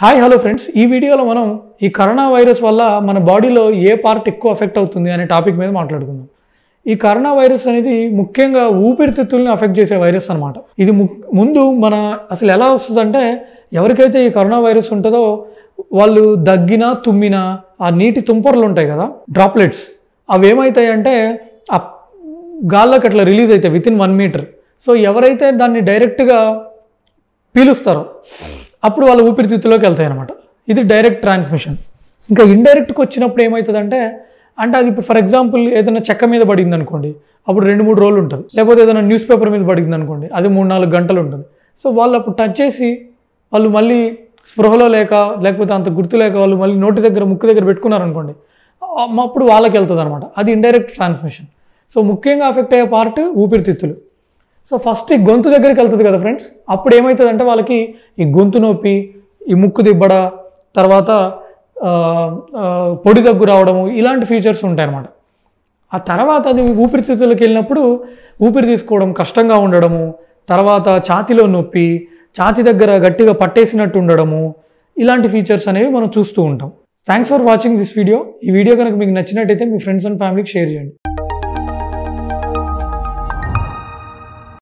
hi hello friends ఈ వీడియోలో మనం ఈ కరోనా వైరస్ వల్ల మన బాడీలో ఏ పార్ట్ ఎక్కువ ఎఫెక్ట్ అవుతుంది అనే టాపిక్ మీద మాట్లాడుకుందాం ఈ కరోనా వైరస్ అనేది ముఖ్యంగా ఊపిరితిత్తుల్ని అఫెక్ట్ చేసే వైరస్ అనమాట ఇది ముందు మన అసలు ఎలా వస్తుందంటే ఎవరికైతే ఈ కరోనా వైరస్ ఉంటుందో వాళ్ళు దగ్గినా తుమ్మినా ఆ నీటి తుంపర్లు ఉంటాయి కదా డ్రాప్లెట్స్ అవి ఏమవుతాయంటే ఆ గాల్లోకి అట్లా రిలీజ్ అవుతాయి within one meter so ఎవరైతే దాన్ని డైరెక్ట్గా పీలుస్తారో అప్పుడు వాళ్ళ ఊపిరితిత్తులోకి వెళ్తాయి అనమాట ఇది డైరెక్ట్ ట్రాన్స్మిషన్ ఇంకా ఇండైరెక్ట్కి వచ్చినప్పుడు ఏమవుతుందంటే అంటే అది ఇప్పుడు ఫర్ ఎగ్జాంపుల్ ఏదైనా చెక్క మీద పడింది అనుకోండి అప్పుడు రెండు మూడు రోజులు ఉంటుంది లేకపోతే ఏదైనా న్యూస్ పేపర్ మీద పడింది అనుకోండి అది మూడు నాలుగు గంటలు ఉంటుంది సో వాళ్ళు అప్పుడు టచ్ చేసి వాళ్ళు మళ్ళీ స్పృహలో లేక లేకపోతే అంత గుర్తు లేక వాళ్ళు మళ్ళీ నోటి దగ్గర ముక్కు దగ్గర పెట్టుకున్నారనుకోండి అప్పుడు వాళ్ళకి వెళ్తుంది అనమాట అది ఇండైరెక్ట్ ట్రాన్స్మిషన్ సో ముఖ్యంగా అఫెక్ట్ అయ్యే పార్ట్ ఊపిరితిత్తులు సో ఫస్ట్ ఈ గొంతు దగ్గరికి వెళ్తుంది కదా ఫ్రెండ్స్ అప్పుడు ఏమవుతుందంటే వాళ్ళకి ఈ గొంతు నొప్పి ఈ ముక్కు దిబ్బడ తర్వాత పొడి దగ్గు రావడము ఇలాంటి ఫీచర్స్ ఉంటాయన్నమాట ఆ తర్వాత అది ఊపిరితిత్తులకు వెళ్ళినప్పుడు ఊపిరి తీసుకోవడం కష్టంగా ఉండడము తర్వాత ఛాతిలో నొప్పి ఛాతి దగ్గర గట్టిగా పట్టేసినట్టు ఉండడము ఇలాంటి ఫీచర్స్ అనేవి మనం చూస్తూ ఉంటాం thanks for watching this video ఈ వీడియో కనుక మీకు నచ్చినట్టయితే మీ ఫ్రెండ్స్ అండ్ ఫ్యామిలీకి షేర్ చేయండి